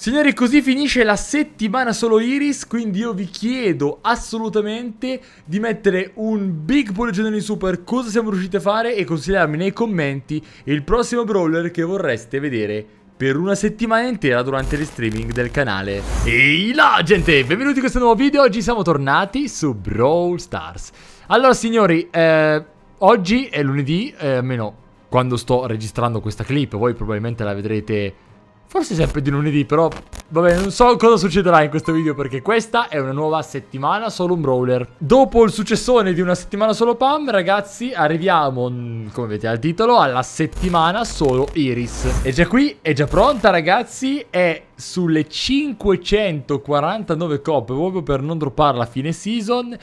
Signori, così finisce la settimana solo Iris, quindi io vi chiedo assolutamente di mettere un big pollice in super cosa siamo riusciti a fare e consigliarmi nei commenti il prossimo brawler che vorreste vedere per una settimana intera durante gli streaming del canale. Ehi là gente, benvenuti in questo nuovo video, oggi siamo tornati su Brawl Stars. Allora signori, eh, oggi è lunedì, eh, almeno quando sto registrando questa clip, voi probabilmente la vedrete Forse sempre di lunedì, però vabbè, non so cosa succederà in questo video perché questa è una nuova settimana solo un brawler. Dopo il successone di una settimana solo Pam, ragazzi, arriviamo, come vedete al titolo, alla settimana solo Iris. È già qui, è già pronta, ragazzi, è sulle 549 coppe, proprio per non dropparla a fine season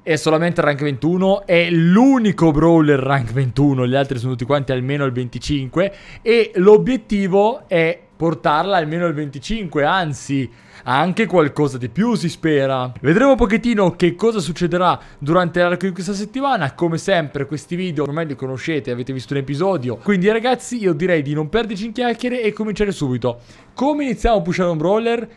è solamente rank 21, è l'unico brawler rank 21, gli altri sono tutti quanti almeno al 25 e l'obiettivo è portarla almeno al 25, anzi anche qualcosa di più si spera. Vedremo un pochettino che cosa succederà durante l'arco di questa settimana, come sempre questi video ormai li conoscete, avete visto un episodio. quindi ragazzi io direi di non perderci in chiacchiere e cominciare subito. Come iniziamo a pushare un brawler?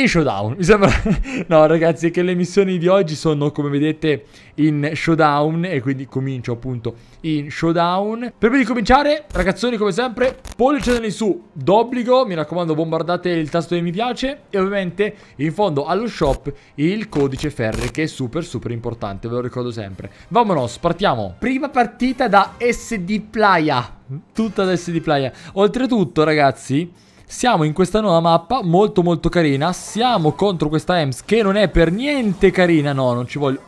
in showdown. Mi sembra... no ragazzi, che le missioni di oggi sono come vedete in showdown e quindi comincio appunto in showdown. Prima di cominciare, ragazzoni come sempre, pollice in su d'obbligo, mi raccomando bombardate il tasto di mi piace e ovviamente in fondo allo shop il codice ferre che è super super importante, ve lo ricordo sempre. Vamonos, partiamo. Prima partita da SD Playa, tutta da SD Playa. Oltretutto ragazzi... Siamo in questa nuova mappa, molto molto carina. Siamo contro questa EMS che non è per niente carina. No, non ci voglio.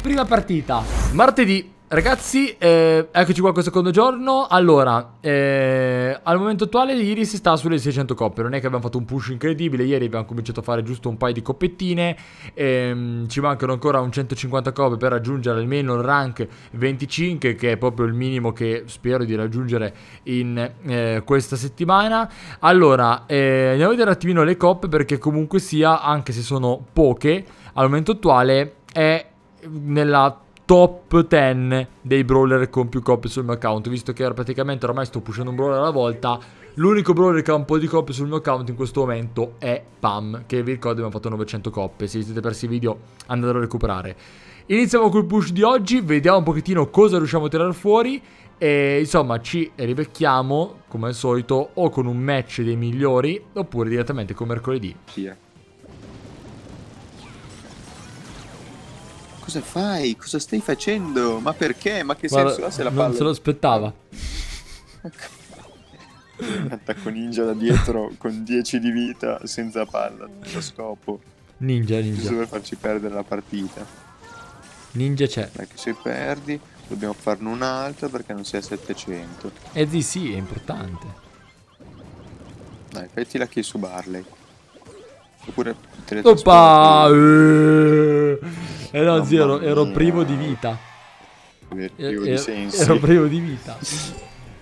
Prima partita. Martedì Ragazzi, eh, eccoci qua al secondo giorno. Allora, eh, al momento attuale ieri si sta sulle 600 coppe. Non è che abbiamo fatto un push incredibile. Ieri abbiamo cominciato a fare giusto un paio di coppettine. Ehm, ci mancano ancora un 150 coppe per raggiungere almeno il rank 25, che è proprio il minimo che spero di raggiungere in eh, questa settimana. Allora, eh, andiamo a vedere un attimino le coppe perché comunque sia, anche se sono poche, al momento attuale è nella top 10 dei brawler con più copie sul mio account, visto che praticamente ormai sto pushando un brawler alla volta, l'unico brawler che ha un po' di coppie sul mio account in questo momento è Pam, che vi ricordo abbiamo fatto 900 coppie, se siete persi i video andate a recuperare. Iniziamo col push di oggi, vediamo un pochettino cosa riusciamo a tirare fuori e insomma ci rivecchiamo come al solito o con un match dei migliori oppure direttamente con mercoledì. Sì. Eh. cosa fai? Cosa stai facendo? Ma perché? Ma che Guarda, senso ha se la palla? Non se lo aspettava. Un attacco ninja da dietro con 10 di vita senza palla, senza scopo. Ninja, ninja. Giusto per farci perdere la partita. Ninja c'è. Perché se perdi dobbiamo farne un'altra perché non sia 700. Eh di sì, è importante. Dai, fatti la kill su Barley. Oppure... Oppa! Eeeh. Eh no, zio, ero, ero, privo di vita. Privo di senso. Ero privo di vita.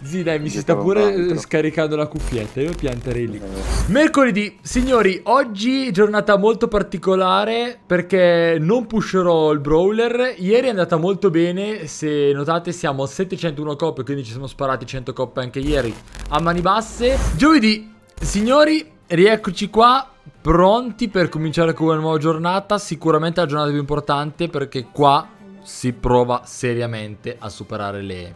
Zii, dai, mi si sta pure dentro. Eh, scaricando la cuffietta. Io pianterei lì. Eh. Mercoledì, signori, oggi giornata molto particolare perché non pusherò il brawler. Ieri è andata molto bene. Se notate, siamo a 701 coppe, quindi ci siamo sparati 100 coppe anche ieri a mani basse. Giovedì, signori, rieccoci qua pronti per cominciare con una nuova giornata, sicuramente la giornata più importante perché qua si prova seriamente a superare le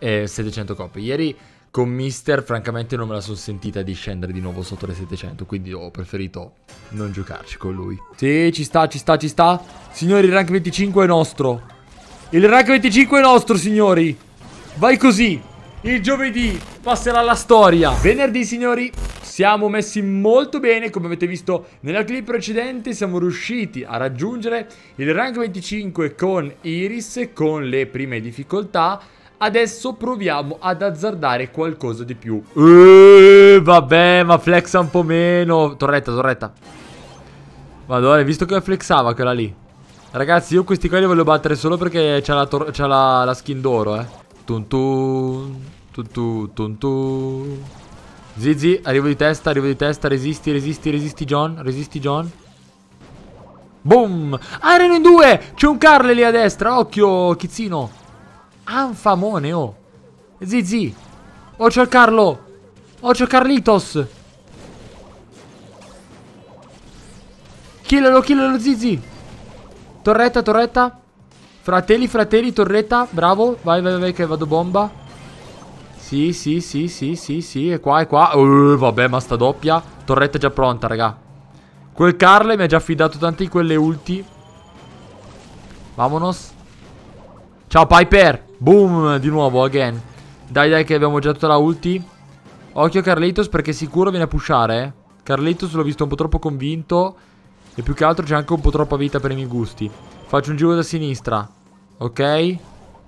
eh, 700 copie. Ieri con Mister francamente non me la sono sentita di scendere di nuovo sotto le 700, quindi ho preferito non giocarci con lui. Sì, ci sta, ci sta, ci sta. Signori, il rank 25 è nostro. Il rank 25 è nostro, signori. Vai così il giovedì passerà la storia. Venerdì, signori, siamo messi molto bene, come avete visto nella clip precedente, siamo riusciti a raggiungere il rank 25 con Iris, con le prime difficoltà. Adesso proviamo ad azzardare qualcosa di più. Eeeh, vabbè, ma flexa un po' meno. Torretta, torretta. Madonna, visto che flexava quella lì. Ragazzi, io questi qua li voglio battere solo perché c'ha la, la, la skin d'oro, eh. Tun tun. Tutu, tutu. Zizi, arrivo di testa, arrivo di testa, resisti, resisti, resisti John, resisti John. Boom! Ah, erano in due! C'è un Carle lì a destra, occhio, Chizzino. Anfamone, oh. Zizi. Oh, c'è il Carlo. Oh, c'è Carlitos. Killalo, killalo, Zizi. Torretta, torretta. Fratelli, fratelli, torretta. Bravo. Vai, vai, vai, che vado bomba. Sì, sì, sì, sì, sì, sì. E qua, è qua. Uh, vabbè, ma sta doppia. Torretta già pronta, raga. Quel Carle mi ha già affidato tante di quelle ulti. Vamonos. Ciao, Piper. Boom, di nuovo, again. Dai, dai, che abbiamo già tutta la ulti. Occhio Carlitos perché sicuro viene a pushare, eh. Carlitos l'ho visto un po' troppo convinto. E più che altro c'è anche un po' troppa vita per i miei gusti. Faccio un giro da sinistra. Ok?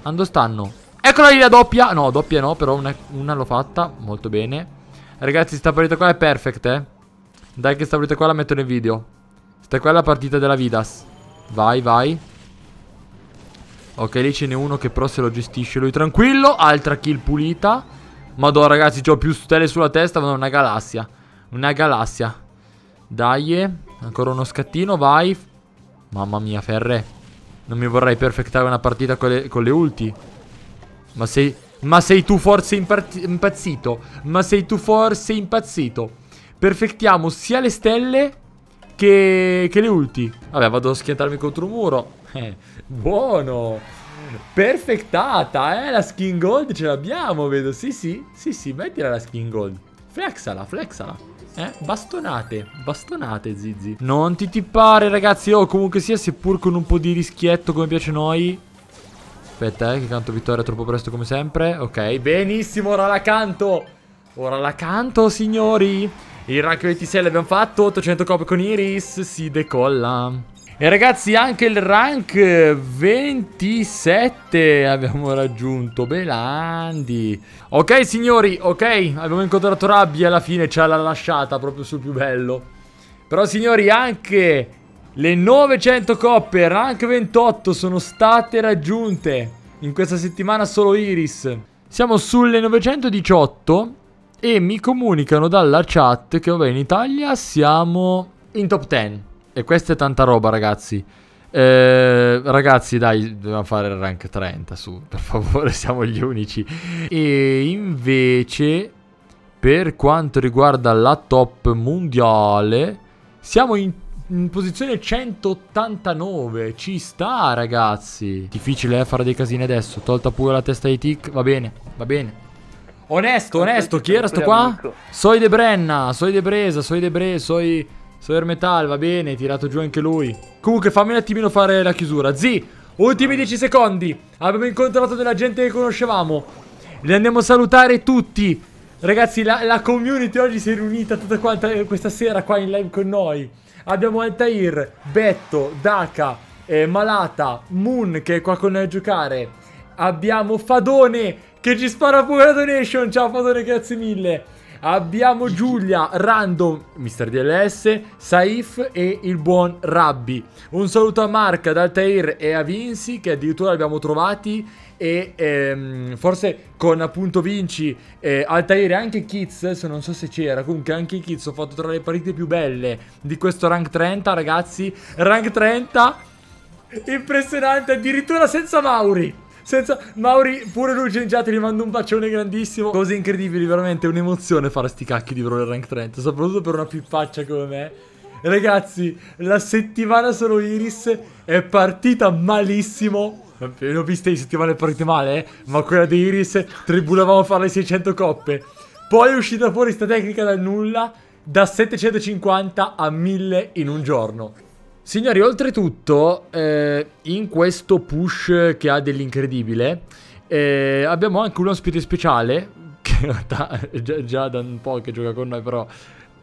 Ando stanno? Eccola lì la doppia. No, doppia no, però una, una l'ho fatta. Molto bene. Ragazzi, sta partita qua è perfect, eh. Dai che sta partita qua la metto nel video. Sta qua è la partita della Vidas. Vai, vai. Ok, lì ce n'è uno che però se lo gestisce lui tranquillo. Altra kill pulita. Madonna, ragazzi, ho più stelle sulla testa, ma una galassia. Una galassia. Dai, eh. ancora uno scattino, vai. Mamma mia, Ferre. Non mi vorrei perfectare una partita con le, con le ulti. Ma sei, ma sei tu forse impazzito? Ma sei tu forse impazzito? Perfettiamo sia le stelle che, che le ulti. Vabbè, vado a schiantarmi contro un muro. Eh, buono. Perfettata, eh. La skin gold ce l'abbiamo, vedo. Sì, sì. Sì, sì, mettila la skin gold. Flexala, flexala. Eh? Bastonate, bastonate zizi Non ti tippare ragazzi Oh comunque sia seppur con un po' di rischietto come piace a noi Aspetta, eh, che canto vittoria troppo presto come sempre. Ok, benissimo, ora la canto. Ora la canto, signori. Il rank 26 l'abbiamo fatto, 800 copie con Iris, si decolla. E ragazzi, anche il rank 27 abbiamo raggiunto, Belandi. Ok, signori, ok, abbiamo incontrato Rabbi alla fine, ce l'ha lasciata proprio sul più bello. Però, signori, anche le 900 coppe rank 28 sono state raggiunte in questa settimana solo Iris. Siamo sulle 918 e mi comunicano dalla chat che vabbè in Italia siamo in top 10. E questa è tanta roba ragazzi. Eh, ragazzi dai, dobbiamo fare il rank 30 su, per favore, siamo gli unici. E invece per quanto riguarda la top mondiale siamo in top in posizione 189. Ci sta, ragazzi. Difficile, eh, fare dei casini adesso. Tolta pure la testa di Tic. Va bene, va bene. Onesto, onesto, chi era sto qua? Soy De Brenna, Soy De Bresa, Soy De Bresa Soy... Soy Ermetal, va bene, tirato giù anche lui. Comunque fammi un attimino fare la chiusura. Zi, ultimi 10 secondi. Abbiamo incontrato della gente che conoscevamo. Li andiamo a salutare tutti. Ragazzi, la, la community oggi si è riunita tutta quanta eh, questa sera qua in live con noi. Abbiamo Altair, Betto, Daka, eh, Malata, Moon che è qua con noi a giocare. Abbiamo Fadone che ci spara pure la donation. Ciao Fadone, grazie mille. Abbiamo Giulia, Random, Mister DLS, Saif e il buon Rabbi. Un saluto a Marca, ad Altair e a Vinci che addirittura abbiamo trovati e ehm, forse con appunto Vinci, eh, Altair e anche Kids, se non so se c'era, comunque anche Kids ho fatto tra le partite più belle di questo rank 30 ragazzi, rank 30 impressionante addirittura senza Mauri. Senza Mauri, pure lui Gengiati, gli mando un bacione grandissimo. Cose incredibili, veramente un'emozione fare sti cacchi di Brawler Rank 30, soprattutto per una pippaccia come me. Ragazzi, la settimana solo Iris è partita malissimo ne eh, ho viste di settimane partite male, eh? ma quella di Iris tribulavamo a fare le 600 coppe. Poi è uscita fuori sta tecnica dal nulla, da 750 a 1000 in un giorno. Signori, oltretutto, eh, in questo push che ha dell'incredibile, eh, abbiamo anche un ospite speciale, che in realtà è già, già da un po' che gioca con noi, però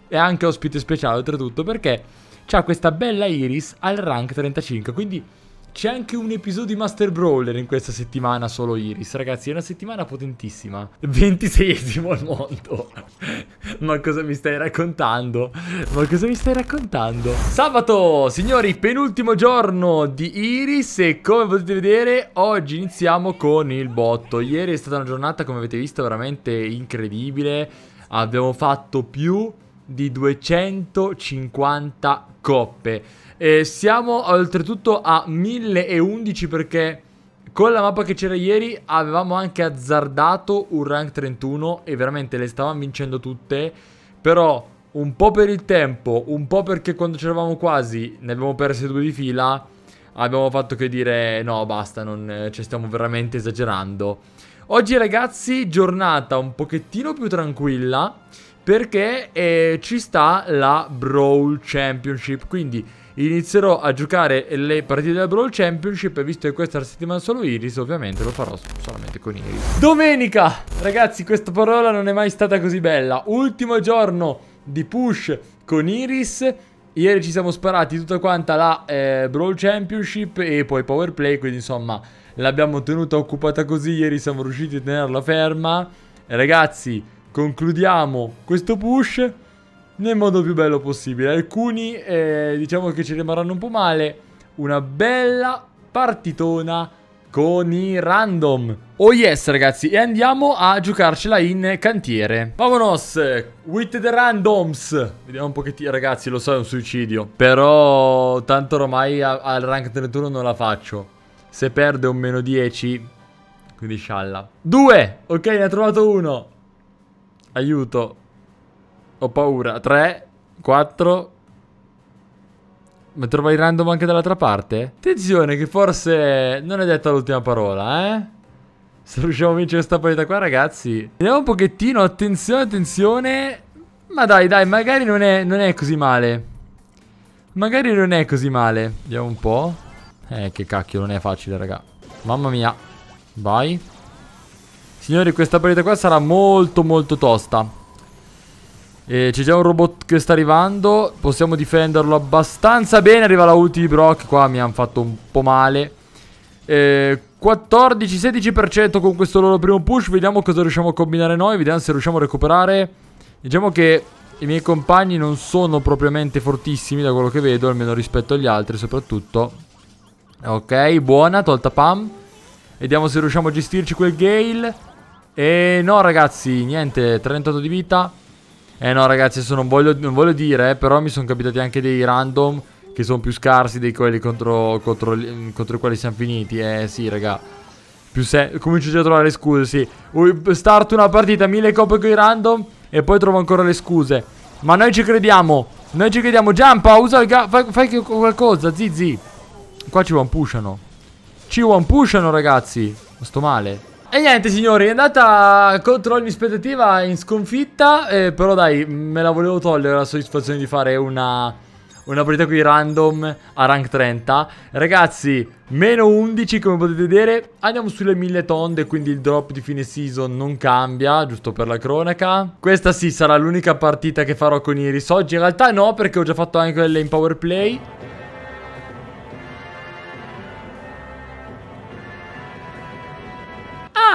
è anche ospite speciale oltretutto, perché ha questa bella Iris al rank 35, quindi c'è anche un episodio di Master Brawler in questa settimana solo Iris, ragazzi, è una settimana potentissima. 26esimo al mondo. Ma cosa mi stai raccontando? Ma cosa mi stai raccontando? Sabato, signori, penultimo giorno di Iris e come potete vedere oggi iniziamo con il botto. Ieri è stata una giornata, come avete visto, veramente incredibile. Abbiamo fatto più di 250 coppe. Eh, siamo oltretutto a 1011 perché con la mappa che c'era ieri avevamo anche azzardato un rank 31 e veramente le stavamo vincendo tutte. Però un po' per il tempo, un po' perché quando c'eravamo quasi ne abbiamo perse due di fila, abbiamo fatto che dire no basta, non, ci stiamo veramente esagerando. Oggi ragazzi giornata un pochettino più tranquilla perché eh, ci sta la Brawl Championship, quindi inizierò a giocare le partite della Brawl Championship e visto che questa è la settimana solo Iris ovviamente lo farò solamente con Iris Domenica! Ragazzi questa parola non è mai stata così bella Ultimo giorno di push con Iris Ieri ci siamo sparati tutta quanta la eh, Brawl Championship e poi Power Play, quindi insomma l'abbiamo tenuta occupata così, ieri siamo riusciti a tenerla ferma. Ragazzi, concludiamo questo push nel modo più bello possibile. Alcuni eh, diciamo che ci rimarranno un po' male. Una bella partitona con i random. Oh yes ragazzi, e andiamo a giocarcela in cantiere. Vamonos, with the randoms. Vediamo un pochettino, ragazzi, lo so è un suicidio. Però tanto ormai al rank 31 non la faccio. Se perde un meno 10, quindi scialla. Due, ok ne ha trovato uno. Aiuto, ho paura. 3, 4... Ma trova il random anche dall'altra parte? Attenzione che forse non è detta l'ultima parola, eh? Se riusciamo a vincere questa partita qua, ragazzi. Vediamo un pochettino. Attenzione, attenzione. Ma dai, dai, magari non è, non è così male. Magari non è così male. Vediamo un po'. Eh, che cacchio, non è facile, raga. Mamma mia. Vai. Signori, questa partita qua sarà molto, molto tosta. E c'è già un robot che sta arrivando. Possiamo difenderlo abbastanza bene. Arriva la ulti di Brock. Qua mi hanno fatto un po' male. Eh, 14-16% con questo loro primo push. Vediamo cosa riusciamo a combinare noi. Vediamo se riusciamo a recuperare. Diciamo che i miei compagni non sono propriamente fortissimi da quello che vedo. Almeno rispetto agli altri soprattutto. Ok, buona. Tolta Pam. Vediamo se riusciamo a gestirci quel Gale. E no ragazzi, niente. 38 di vita. Eh no ragazzi, adesso non voglio, non voglio dire, eh, però mi sono capitati anche dei random che sono più scarsi dei quelli contro, contro, contro i quali siamo finiti. Eh sì, raga. Più se... Comincio già a trovare le scuse, sì. Start una partita, mille coppe con i random e poi trovo ancora le scuse. Ma noi ci crediamo. Noi ci crediamo. Giampa, usa il ga... Fai, fai qualcosa, zizi. Qua ci one pushano. Ci one pushano, ragazzi. Sto male. E niente signori, è andata contro ogni aspettativa in sconfitta eh, Però dai, me la volevo togliere la soddisfazione di fare una, una partita qui random a rank 30 Ragazzi, meno 11 come potete vedere Andiamo sulle 1000 tonde, quindi il drop di fine season non cambia Giusto per la cronaca Questa sì, sarà l'unica partita che farò con Iris oggi In realtà no, perché ho già fatto anche quelle in power play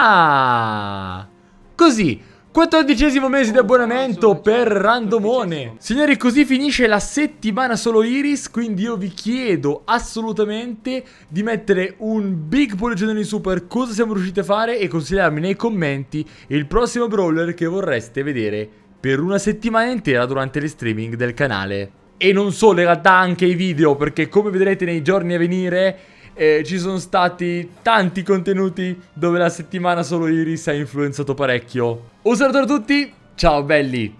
Ah! Così, Quattordicesimo mese di abbonamento per Randomone Signori così finisce la settimana solo Iris Quindi io vi chiedo assolutamente di mettere un big pollice in su per cosa siamo riusciti a fare E consigliarmi nei commenti il prossimo brawler che vorreste vedere per una settimana intera durante le streaming del canale E non solo in realtà anche i video perché come vedrete nei giorni a venire eh, ci sono stati tanti contenuti dove la settimana solo Iris ha influenzato parecchio. Un saluto a tutti, ciao belli!